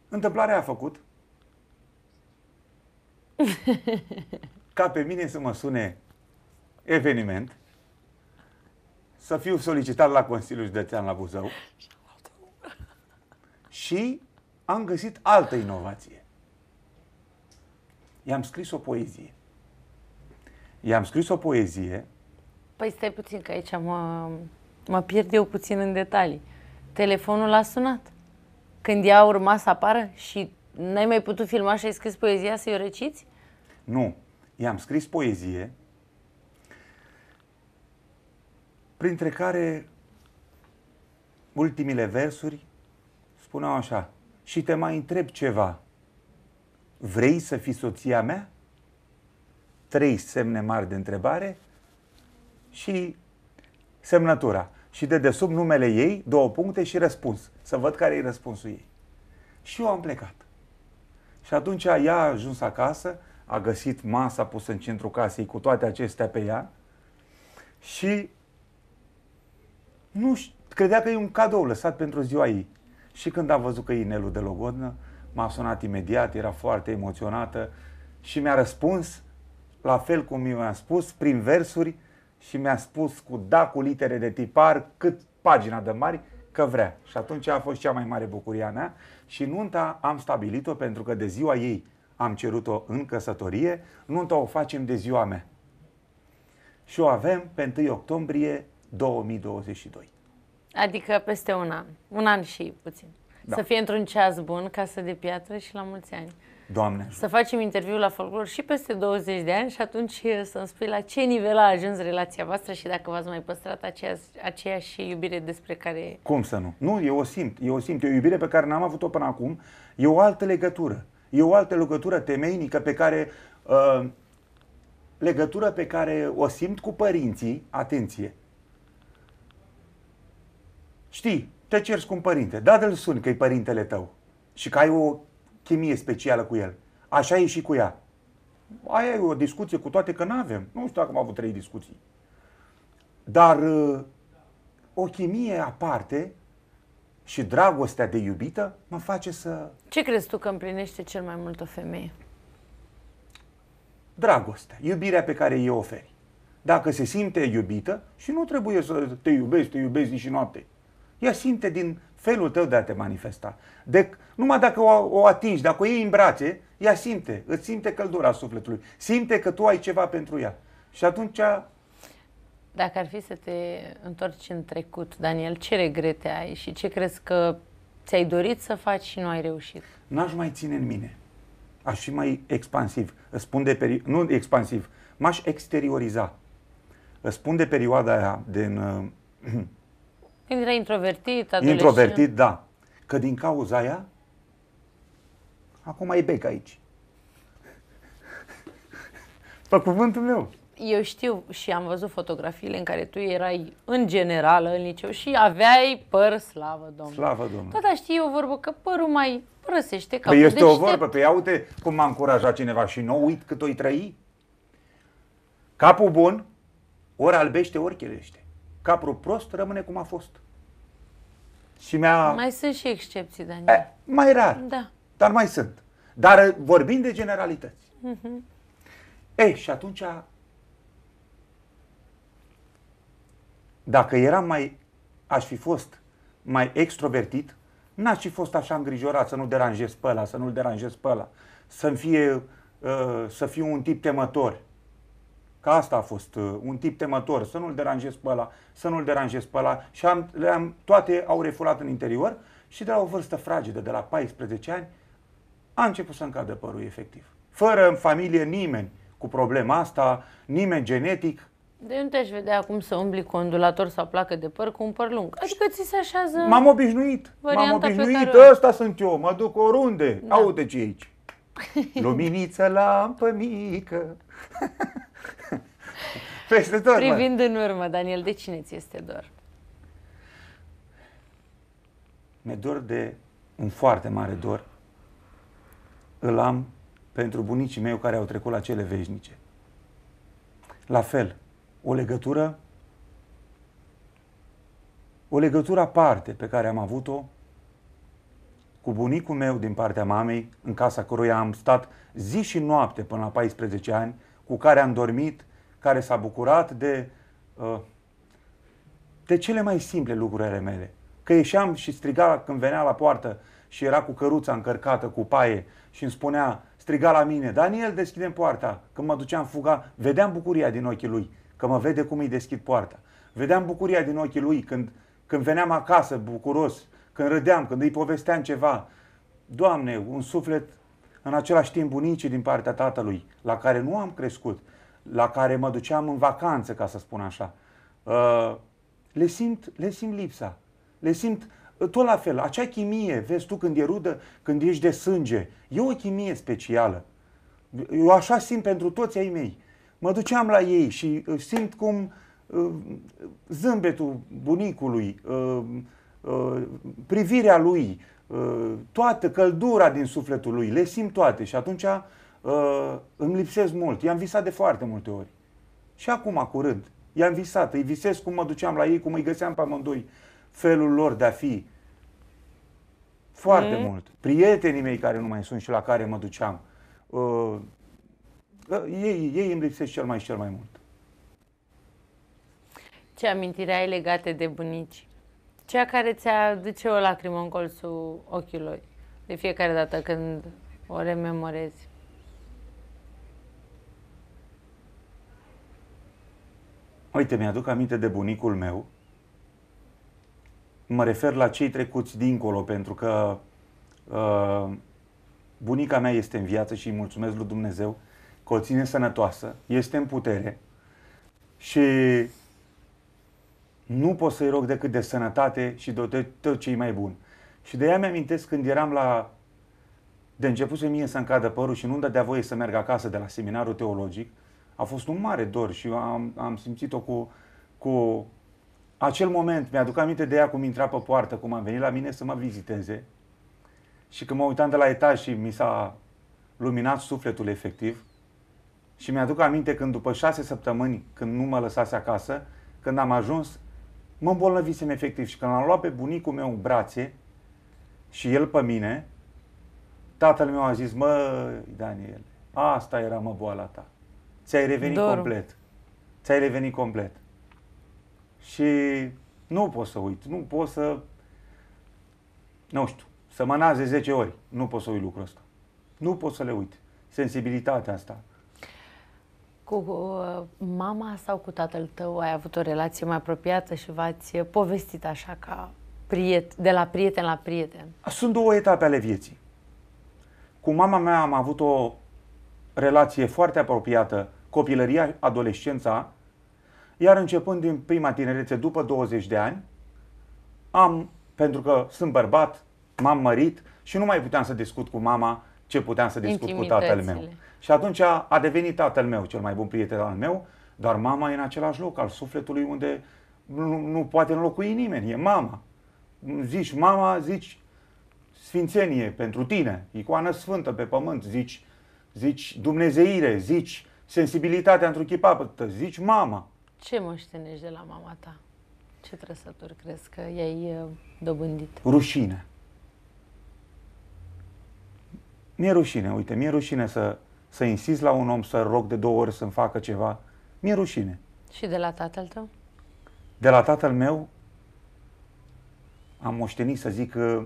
Întâmplarea a făcut ca pe mine să mă sune eveniment, să fiu solicitat la Consiliul Județean la Buzău și am găsit altă inovație. I-am scris o poezie. I-am scris o poezie Păi stai puțin că aici mă, mă pierd eu puțin în detalii. Telefonul a sunat. Când ea urma să apară și n-ai mai putut filma și ai scris poezia să-i o reciți? Nu. I-am scris poezie, printre care ultimile versuri spuneau așa Și te mai întreb ceva. Vrei să fii soția mea? Trei semne mari de întrebare și semnătura. Și de desubt numele ei, două puncte și răspuns. Să văd care e răspunsul ei. Și eu am plecat. Și atunci ea a ajuns acasă, a găsit masa pusă în centru casei cu toate acestea pe ea și nu știu, credea că e un cadou lăsat pentru ziua ei. Și când a văzut că e inelul de logodnă, m-a sunat imediat, era foarte emoționată și mi-a răspuns, la fel cum mi-a spus, prin versuri și mi-a spus cu da, cu litere de tipar, cât pagina de mari, că vrea. Și atunci a fost cea mai mare bucurie a mea și nunta am stabilit-o pentru că de ziua ei am cerut-o în căsătorie, nunta o facem de ziua mea. Și o avem pe 1 octombrie 2022. Adică peste un an. Un an și puțin. Da. Să fie într-un ceas bun, casă de piatră și la mulți ani. Doamne. Să facem interviu la folclor și peste 20 de ani și atunci eh, să-mi spui la ce nivel a ajuns relația voastră și dacă v-ați mai păstrat aceeași, aceeași iubire despre care... Cum să nu? Nu, eu o simt, eu o simt. E o iubire pe care n-am avut-o până acum. E o altă legătură. E o altă legătură temeinică pe care... Uh, legătură pe care o simt cu părinții, atenție. Știi, te ceri cu un părinte, da, de-l suni că e părintele tău și că ai o chimie specială cu el. Așa e și cu ea. Aia e o discuție cu toate că nu avem. Nu știu dacă am avut trei discuții. Dar uh, o chimie aparte și dragostea de iubită mă face să... Ce crezi tu că împlinește cel mai mult o femeie? Dragostea, iubirea pe care îi oferi. Dacă se simte iubită și nu trebuie să te iubești, te iubești zi și noapte. Ea simte din felul tău de a te manifesta. De numai dacă o, o atingi, dacă o iei în brațe, ea simte, îți simte căldura sufletului, simte că tu ai ceva pentru ea. Și atunci... Dacă ar fi să te întorci în trecut, Daniel, ce regrete ai și ce crezi că ți-ai dorit să faci și nu ai reușit? N-aș mai ține în mine. Aș fi mai expansiv. Îți spun de peri- nu expansiv, m-aș exterioriza. Îți spun de perioada aia din... Uh, Când era introvertit, adolescent. Introvertit, da. Că din cauza aia Acum e bec aici. Pe cuvântul meu. Eu știu și am văzut fotografiile în care tu erai în general, în liceu și aveai păr slavă, domnule. Slavă, domnule. Tata știe o vorbă că părul mai părăsește capul. Păi este o vorbă, pe păi ia uite cum m-a încurajat cineva și nu uit cât o-i trăi. Capul bun, ori albește, ori chelește. Capul prost rămâne cum a fost. Și mi-a... Mai sunt și excepții, Daniel. E, eh, mai rar. Da. Dar mai sunt. Dar uh, vorbim de generalități. Uh-huh. Ei, și atunci, dacă eram mai, aș fi fost mai extrovertit, n-aș fi fost așa îngrijorat să nu deranjez pe ăla, să nu-l deranjez pe ăla, să-mi fie, uh, să fiu un tip temător. Ca asta a fost, uh, un tip temător, să nu-l deranjez pe ăla, să nu-l deranjez pe ăla și am, le-am, toate au refulat în interior și de la o vârstă fragedă, de la 14 ani, a început să-mi cadă părul efectiv. Fără în familie nimeni cu problema asta, nimeni genetic, de unde te-aș vedea acum să umbli cu ondulator sau placă de păr cu un păr lung. Adică ți se așează M-am obișnuit. M-am obișnuit. Care... Ăsta sunt eu. Mă duc oriunde. Da. Aude ce aici. Luminiță lampă mică. Peste tot, Privind mă. în urmă, Daniel, de cine ți este dor? Mi-e dor de un foarte mare dor îl am pentru bunicii mei care au trecut la cele veșnice. La fel, o legătură o legătură aparte pe care am avut-o cu bunicul meu din partea mamei, în casa căruia am stat zi și noapte până la 14 ani, cu care am dormit, care s-a bucurat de, uh, de cele mai simple lucruri ale mele. Că ieșeam și striga când venea la poartă, și era cu căruța încărcată cu paie și îmi spunea, striga la mine, Daniel, deschidem poarta. Când mă duceam fuga, vedeam bucuria din ochii lui, că mă vede cum îi deschid poarta. Vedeam bucuria din ochii lui când, când veneam acasă bucuros, când râdeam, când îi povesteam ceva. Doamne, un suflet în același timp bunicii din partea tatălui, la care nu am crescut, la care mă duceam în vacanță, ca să spun așa. Uh, le simt, le simt lipsa. Le simt tot la fel, acea chimie, vezi tu când e rudă, când ești de sânge, e o chimie specială. Eu așa simt pentru toți ai mei. Mă duceam la ei și uh, simt cum uh, zâmbetul bunicului, uh, privirea lui, toată căldura din sufletul lui, le simt toate și atunci îmi lipsesc mult. I-am visat de foarte multe ori. Și acum, curând, i-am visat, îi visesc cum mă duceam la ei, cum îi găseam pe amândoi felul lor de a fi. Foarte mm. mult. Prietenii mei care nu mai sunt și la care mă duceam, uh, uh, ei, ei îmi lipsesc cel mai și cel mai mult. Ce amintire ai legate de bunici? Cea care ți-a duce o lacrimă în colțul ochilor de fiecare dată când o rememorezi? Uite, mi-aduc aminte de bunicul meu, mă refer la cei trecuți dincolo, pentru că uh, bunica mea este în viață și îi mulțumesc lui Dumnezeu că o ține sănătoasă, este în putere și nu pot să-i rog decât de sănătate și de tot ce e mai bun. Și de ea mi-amintesc când eram la... De început să mie să-mi cadă părul și nu-mi dădea voie să merg acasă de la seminarul teologic. A fost un mare dor și am, am simțit-o cu, cu acel moment, mi-aduc aminte de ea cum intra pe poartă, cum am venit la mine să mă viziteze și când mă uitam de la etaj și mi s-a luminat sufletul efectiv și mi-aduc aminte când după șase săptămâni, când nu mă lăsase acasă, când am ajuns, mă îmbolnăvisem efectiv și când l-am luat pe bunicul meu în brațe și el pe mine, tatăl meu a zis, mă, Daniel, asta era mă boala ta. Ți-ai revenit Doru. complet. Ți-ai revenit complet și nu pot să uit, nu pot să, nu știu, să mă naze 10 ori, nu pot să uit lucrul ăsta. Nu pot să le uit. Sensibilitatea asta. Cu uh, mama sau cu tatăl tău ai avut o relație mai apropiată și v-ați uh, povestit așa ca priet, de la prieten la prieten? Sunt două etape ale vieții. Cu mama mea am avut o relație foarte apropiată, copilăria, adolescența, iar începând din prima tinerețe, după 20 de ani, am, pentru că sunt bărbat, m-am mărit și nu mai puteam să discut cu mama ce puteam să discut cu tatăl meu. Și atunci a, a devenit tatăl meu cel mai bun prieten al meu, dar mama e în același loc al sufletului unde nu, nu poate înlocui nimeni, e mama. Zici mama, zici sfințenie pentru tine, icoană sfântă pe pământ, zici, zici dumnezeire, zici sensibilitatea într-o chipapătă, zici mama. Ce moștenești de la mama ta? Ce trăsături crezi că i-ai uh, dobândit? Rușine. Mi-e rușine, uite, mi-e rușine să, să insist la un om, să rog de două ori să-mi facă ceva. Mi-e rușine. Și de la tatăl tău? De la tatăl meu am moștenit, să zic, uh,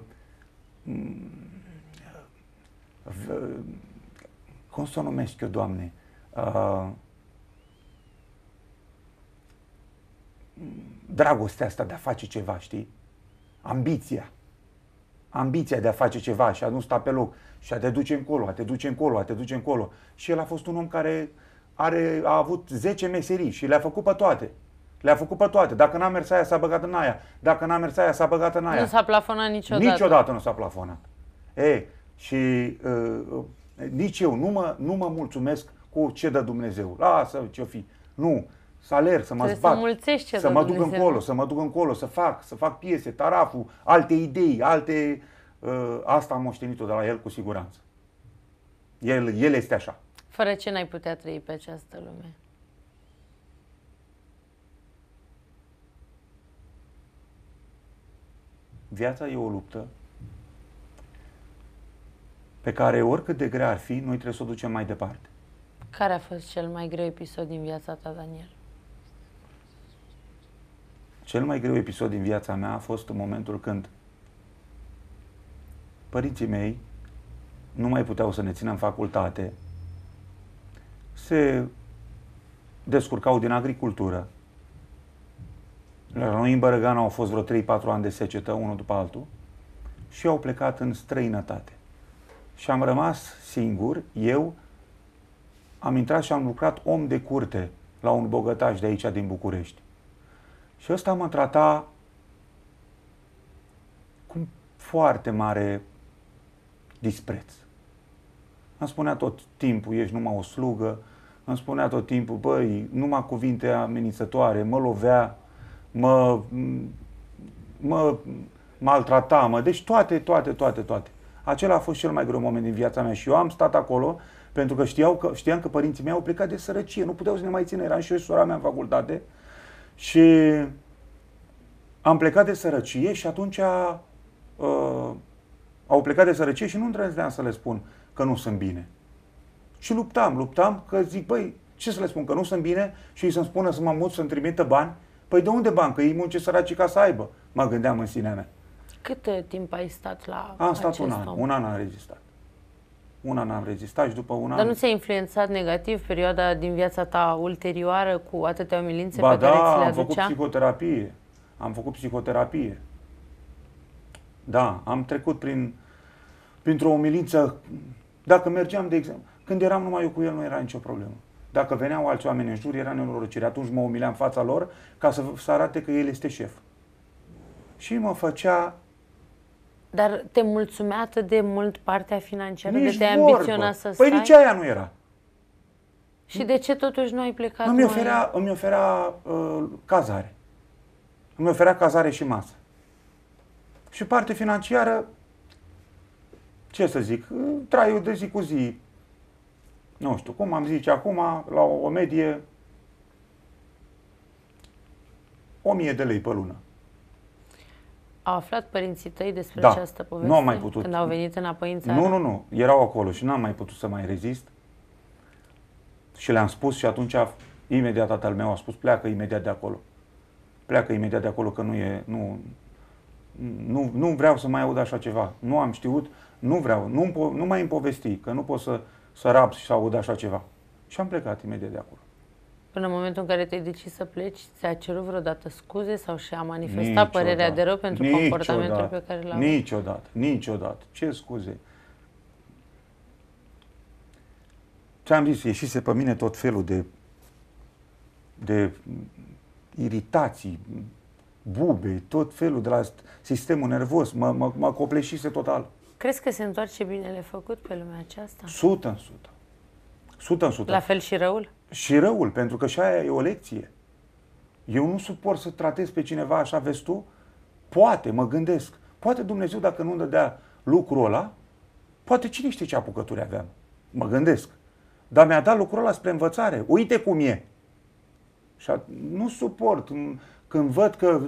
cum să o numesc eu, Doamne? Uh, dragostea asta de a face ceva, știi? Ambiția. Ambiția de a face ceva și a nu sta pe loc și a te duce încolo, a te duce încolo, a te duce încolo. Și el a fost un om care are, a avut 10 meserii și le-a făcut pe toate. Le-a făcut pe toate. Dacă n-a mers aia, s-a băgat în aia. Dacă n-a mers aia, s-a băgat în aia. Nu s-a plafonat niciodată. Niciodată nu s-a plafonat. E, și uh, nici eu nu mă, nu mă mulțumesc cu ce dă Dumnezeu. Lasă ce-o fi. Nu să alerg, să mă Trebuie zbat, să, mulțești să mă duc Dumnezeu. încolo, să mă duc încolo, să fac, să fac piese, taraful, alte idei, alte... Uh, asta am moștenit-o de la el cu siguranță. El, el este așa. Fără ce n-ai putea trăi pe această lume? Viața e o luptă pe care oricât de grea ar fi, noi trebuie să o ducem mai departe. Care a fost cel mai greu episod din viața ta, Daniel? Cel mai greu episod din viața mea a fost în momentul când părinții mei nu mai puteau să ne țină în facultate, se descurcau din agricultură. La noi în Bărăgan au fost vreo 3-4 ani de secetă, unul după altul, și au plecat în străinătate. Și am rămas singur, eu am intrat și am lucrat om de curte la un bogătaș de aici din București. Și ăsta mă trata cu foarte mare dispreț. Îmi spunea tot timpul, ești numai o slugă, îmi spunea tot timpul, băi, numai cuvinte amenințătoare, mă lovea, mă, mă maltrata, mă, deci toate, toate, toate, toate. Acela a fost cel mai greu moment din viața mea și eu am stat acolo pentru că, știau că știam că părinții mei au plecat de sărăcie, nu puteau să ne mai țină, eram și eu și sora mea în facultate, și am plecat de sărăcie și atunci uh, au plecat de sărăcie și nu îndrăzneam să le spun că nu sunt bine. Și luptam, luptam că zic, băi, ce să le spun, că nu sunt bine și ei să-mi spună să mă mut, să-mi trimită bani? Păi de unde bani? Că ei muncesc săracii ca să aibă, mă gândeam în sinea mea. Cât timp ai stat la Am stat un an, om? un an am rezistat una an am rezistat și după una... Dar nu ți-a influențat negativ perioada din viața ta ulterioară cu atâtea umilințe ba pe da, care ți le aducea? am făcut psihoterapie. Am făcut psihoterapie. Da, am trecut prin, printr-o umilință. Dacă mergeam, de exemplu, când eram numai eu cu el, nu era nicio problemă. Dacă veneau alți oameni în jur, era nenorocire. Atunci mă umileam fața lor ca să, să arate că el este șef. Și mă făcea dar te mulțumea atât de mult partea financiară Nici de te ambiționa să păi stai? Păi nici aia nu era. Și de ce totuși nu ai plecat? Îmi oferea, noi? îmi oferea uh, cazare. Îmi oferea cazare și masă. Și parte financiară, ce să zic, traiu de zi cu zi. Nu știu, cum am zice acum, la o medie, 1000 de lei pe lună. Au aflat părinții tăi despre da. această poveste? Nu am mai putut. Când au venit înapoi în țară? Nu, nu, nu. Erau acolo și n-am mai putut să mai rezist. Și le-am spus și atunci imediat tatăl meu a spus pleacă imediat de acolo. Pleacă imediat de acolo că nu e, nu, nu, nu vreau să mai aud așa ceva. Nu am știut, nu vreau, nu, nu mai îmi povesti, că nu pot să, să rab și să aud așa ceva. Și am plecat imediat de acolo. Până în momentul în care te-ai decis să pleci, ți-a cerut vreodată scuze sau și-a manifestat niciodată. părerea de rău pentru niciodată. comportamentul pe care l-a avut? Niciodată, niciodată. Ce scuze? Ți-am zis, ieșise pe mine tot felul de, de iritații, bube, tot felul de la sistemul nervos, mă, mă, mă copleșise total. Crezi că se întoarce binele făcut pe lumea aceasta? Sută în sută. 100 în 100. La fel și răul? Și răul, pentru că și aia e o lecție. Eu nu suport să tratez pe cineva așa, vezi tu? Poate, mă gândesc. Poate Dumnezeu, dacă nu-mi dădea lucrul ăla, poate cine știe ce apucături aveam. Mă gândesc. Dar mi-a dat lucrul ăla spre învățare. Uite cum e. Și a, nu suport când văd că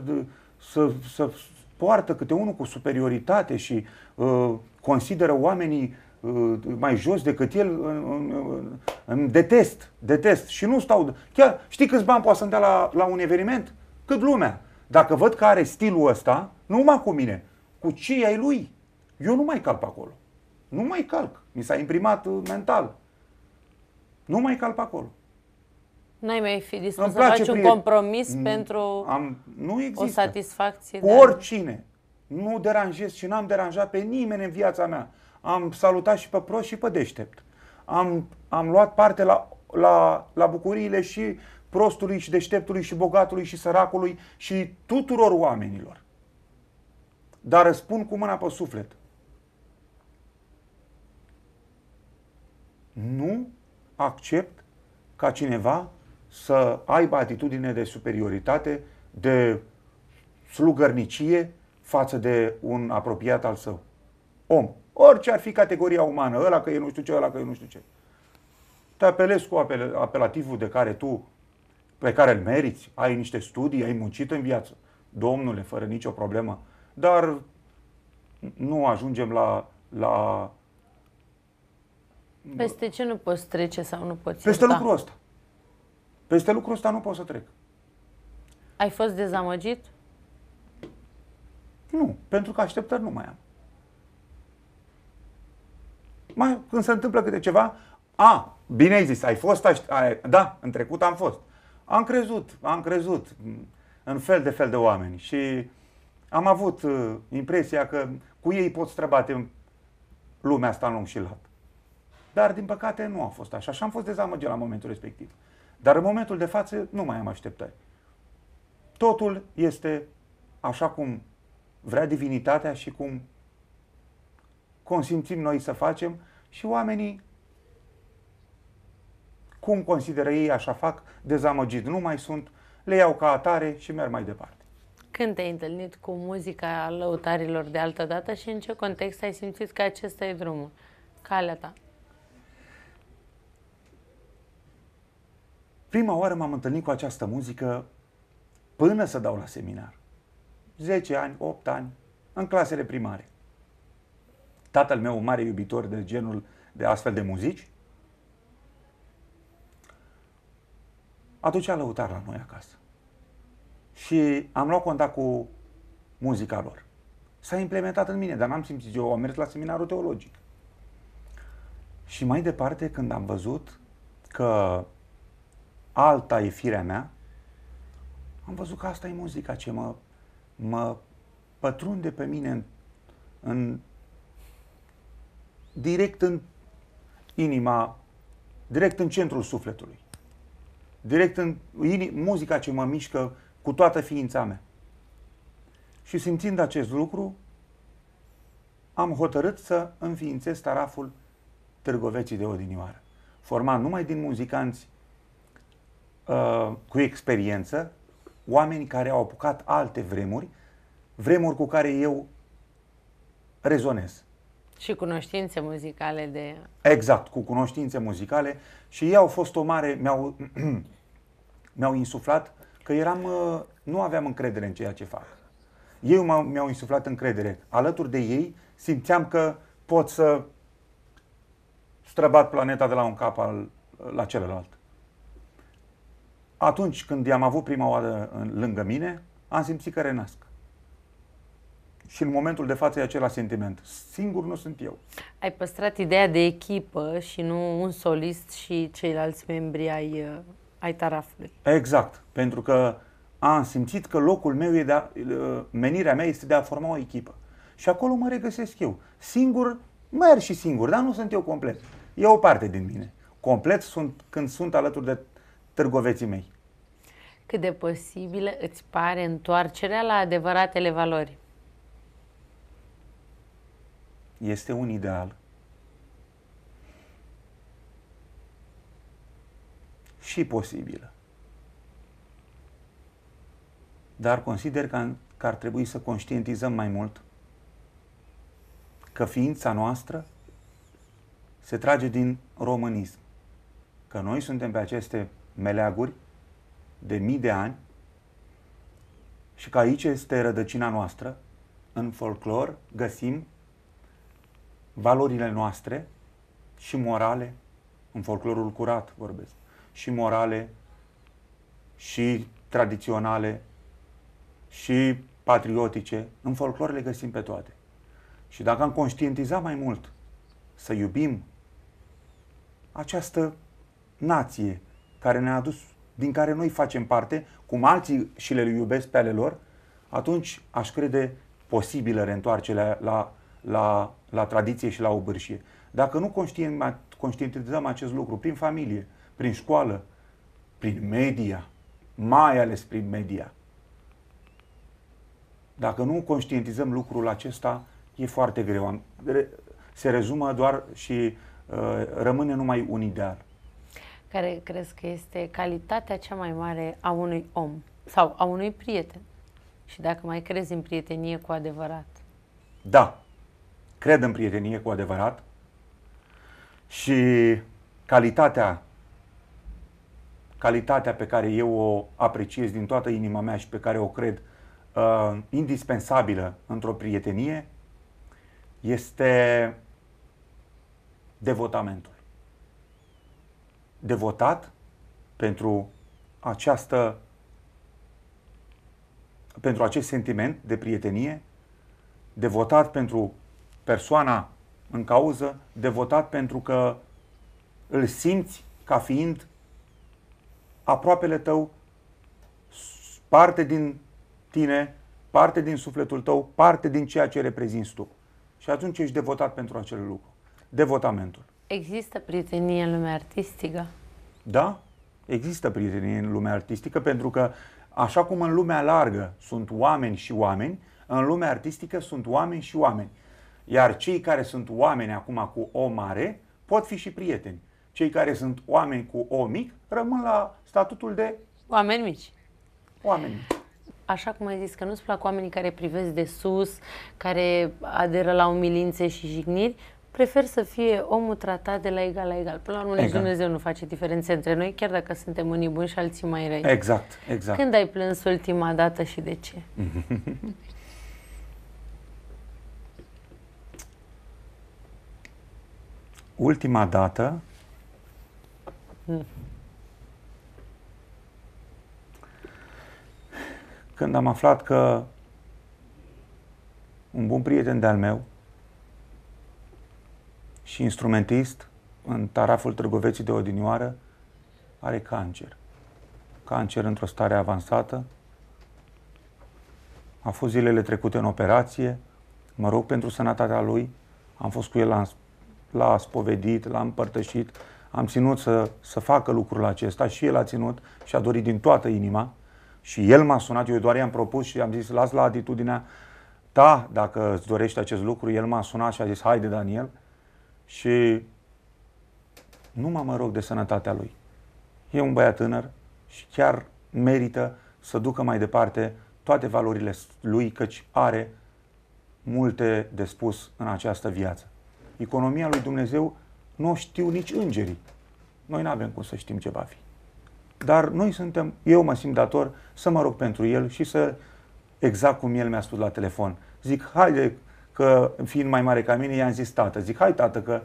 să, să poartă câte unul cu superioritate și uh, consideră oamenii Uh, mai jos decât el, îmi detest, detest și nu stau. Chiar știi câți bani poate să-mi dea la, la un eveniment? Cât lumea. Dacă văd că are stilul ăsta, nu numai cu mine, cu cei ai lui, eu nu mai calc acolo. Nu mai calc. Mi s-a imprimat uh, mental. Nu mai calc acolo. N-ai mai fi dispus să faci un compromis mm, pentru am, nu există. o satisfacție? Cu oricine. Nu deranjez și n-am deranjat pe nimeni în viața mea am salutat și pe proști și pe deștept. Am, am luat parte la, la, la bucuriile și prostului și deșteptului și bogatului și săracului și tuturor oamenilor. Dar răspund cu mâna pe suflet. Nu accept ca cineva să aibă atitudine de superioritate, de slugărnicie față de un apropiat al său om. Orice ar fi categoria umană, ăla că e nu știu ce, ăla că e nu știu ce. Te apelezi cu apel, apelativul de care tu, pe care îl meriți, ai niște studii, ai muncit în viață. Domnule, fără nicio problemă. Dar nu ajungem la, la peste ce nu poți trece sau nu poți Peste ierta? lucrul ăsta. Peste lucrul ăsta nu pot să trec. Ai fost dezamăgit? Nu, pentru că așteptări nu mai am. Mai, când se întâmplă câte ceva, a, bine ai zis, ai fost, aș, ai, da, în trecut am fost. Am crezut, am crezut în fel de fel de oameni și am avut uh, impresia că cu ei pot străbate lumea asta în lung și lat. Dar, din păcate, nu a fost așa și am fost dezamăgit la momentul respectiv. Dar în momentul de față nu mai am așteptări. Totul este așa cum vrea divinitatea și cum consimțim noi să facem și oamenii, cum consideră ei așa fac, dezamăgit nu mai sunt, le iau ca atare și merg mai departe. Când te-ai întâlnit cu muzica lăutarilor de altă dată și în ce context ai simțit că acesta e drumul, calea ta? Prima oară m-am întâlnit cu această muzică până să dau la seminar. 10 ani, 8 ani, în clasele primare tatăl meu un mare iubitor de genul de astfel de muzici, aducea lăutar la noi acasă. Și am luat contact cu muzica lor. S-a implementat în mine, dar n-am simțit eu, am mers la seminarul teologic. Și mai departe, când am văzut că alta e firea mea, am văzut că asta e muzica ce mă, mă pătrunde pe mine în, în direct în inima, direct în centrul sufletului. Direct în inim, muzica ce mă mișcă cu toată ființa mea. Și simțind acest lucru, am hotărât să înființez taraful Târgoveții de odinioară, format numai din muzicanți uh, cu experiență, oameni care au apucat alte vremuri, vremuri cu care eu rezonez. Și cunoștințe muzicale de... Exact, cu cunoștințe muzicale și ei au fost o mare, mi-au, mi-au insuflat că eram, uh, nu aveam încredere în ceea ce fac. Ei m-au, mi-au insuflat încredere. Alături de ei simțeam că pot să străbat planeta de la un cap al, la celălalt. Atunci când i-am avut prima oară lângă mine, am simțit că renasc și în momentul de față e același sentiment. Singur nu sunt eu. Ai păstrat ideea de echipă și nu un solist și ceilalți membri ai, uh, ai tarafului. Exact, pentru că am simțit că locul meu e de a, uh, menirea mea este de a forma o echipă. Și acolo mă regăsesc eu. Singur, merg și singur, dar nu sunt eu complet. E o parte din mine. Complet sunt când sunt alături de târgoveții mei. Cât de posibilă îți pare întoarcerea la adevăratele valori? este un ideal. Și posibilă. Dar consider că, că ar trebui să conștientizăm mai mult că ființa noastră se trage din românism. Că noi suntem pe aceste meleaguri de mii de ani și că aici este rădăcina noastră. În folclor găsim valorile noastre și morale, în folclorul curat vorbesc, și morale, și tradiționale, și patriotice, în folclor le găsim pe toate. Și dacă am conștientizat mai mult să iubim această nație care ne-a adus, din care noi facem parte, cum alții și le iubesc pe ale lor, atunci aș crede posibilă reîntoarcerea la la, la tradiție și la obârșie. Dacă nu conștientizăm acest lucru prin familie, prin școală, prin media, mai ales prin media, dacă nu conștientizăm lucrul acesta, e foarte greu. Se rezumă doar și uh, rămâne numai un ideal. Care crezi că este calitatea cea mai mare a unui om sau a unui prieten? Și dacă mai crezi în prietenie cu adevărat. Da, cred în prietenie cu adevărat și calitatea calitatea pe care eu o apreciez din toată inima mea și pe care o cred uh, indispensabilă într-o prietenie este devotamentul. Devotat pentru această pentru acest sentiment de prietenie, devotat pentru persoana în cauză de votat pentru că îl simți ca fiind aproapele tău, parte din tine, parte din sufletul tău, parte din ceea ce reprezinți tu. Și atunci ești devotat pentru acel lucru. Devotamentul. Există prietenie în lumea artistică? Da, există prietenie în lumea artistică pentru că așa cum în lumea largă sunt oameni și oameni, în lumea artistică sunt oameni și oameni. Iar cei care sunt oameni acum cu O mare pot fi și prieteni. Cei care sunt oameni cu O mic rămân la statutul de oameni mici. Oameni mici așa cum ai zis, că nu-ți plac oamenii care privesc de sus, care aderă la umilințe și jigniri, prefer să fie omul tratat de la egal la egal. Până la urmă, exact. Dumnezeu nu face diferențe între noi, chiar dacă suntem unii buni și alții mai răi. Exact, exact. Când ai plâns ultima dată și de ce? ultima dată când am aflat că un bun prieten de-al meu și instrumentist în taraful Târgoveții de odinioară are cancer. Cancer într-o stare avansată. A fost zilele trecute în operație. Mă rog pentru sănătatea lui. Am fost cu el la l-a spovedit, l-a împărtășit, am ținut să, să facă lucrul acesta și el a ținut și a dorit din toată inima și el m-a sunat, eu doar i-am propus și am zis las la atitudinea ta dacă îți dorești acest lucru, el m-a sunat și a zis haide Daniel și nu mă rog de sănătatea lui. E un băiat tânăr și chiar merită să ducă mai departe toate valorile lui, căci are multe de spus în această viață economia lui Dumnezeu nu o știu nici îngerii. Noi nu avem cum să știm ce va fi. Dar noi suntem, eu mă simt dator să mă rog pentru el și să, exact cum el mi-a spus la telefon, zic, haide că fiind mai mare ca mine, i-am zis tată, zic, hai tată că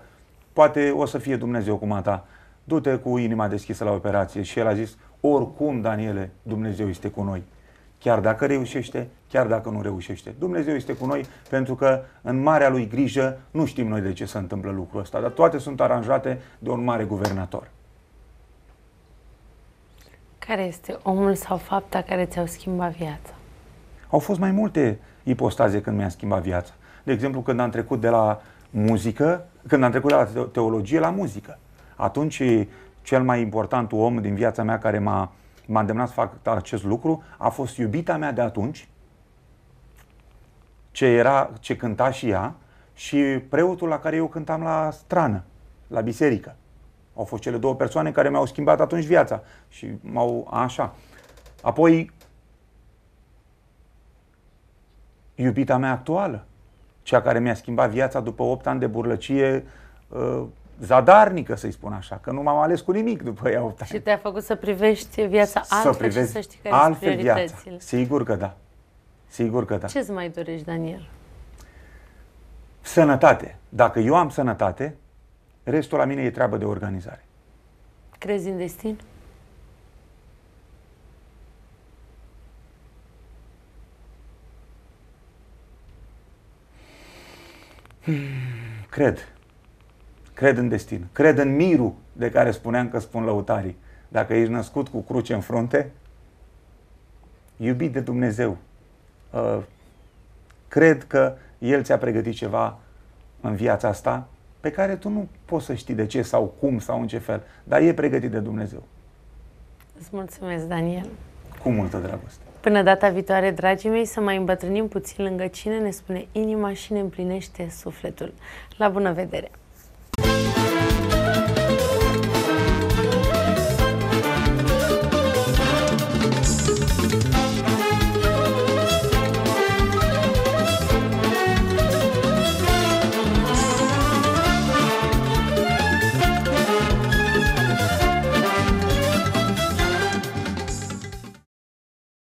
poate o să fie Dumnezeu cu mata, du-te cu inima deschisă la operație. Și el a zis, oricum, Daniele, Dumnezeu este cu noi chiar dacă reușește, chiar dacă nu reușește. Dumnezeu este cu noi pentru că în marea lui grijă nu știm noi de ce se întâmplă lucrul ăsta, dar toate sunt aranjate de un mare guvernator. Care este omul sau fapta care ți-au schimbat viața? Au fost mai multe ipostaze când mi-am schimbat viața. De exemplu, când am trecut de la muzică, când am trecut de la teologie la muzică. Atunci, cel mai important om din viața mea care m-a m-a îndemnat să fac acest lucru, a fost iubita mea de atunci, ce, era, ce cânta și ea, și preotul la care eu cântam la strană, la biserică. Au fost cele două persoane care mi-au schimbat atunci viața și m-au așa. Apoi, iubita mea actuală, cea care mi-a schimbat viața după 8 ani de burlăcie, ă, zadarnică, să-i spun așa, că nu m-am ales cu nimic după ea Și te-a făcut să privești viața să altfel privești și să știi care altfel viața. Sigur că da. Sigur că da. Ce îți mai dorești, Daniel? Sănătate. Dacă eu am sănătate, restul la mine e treabă de organizare. Crezi în destin? Cred. Cred în destin. Cred în mirul de care spuneam că spun lăutarii. Dacă ești născut cu cruce în frunte, iubit de Dumnezeu, uh, cred că El ți-a pregătit ceva în viața asta pe care tu nu poți să știi de ce sau cum sau în ce fel, dar e pregătit de Dumnezeu. Îți mulțumesc, Daniel. Cu multă dragoste. Până data viitoare, dragii mei, să mai îmbătrânim puțin lângă cine ne spune inima și ne împlinește sufletul. La bună vedere! Thank you.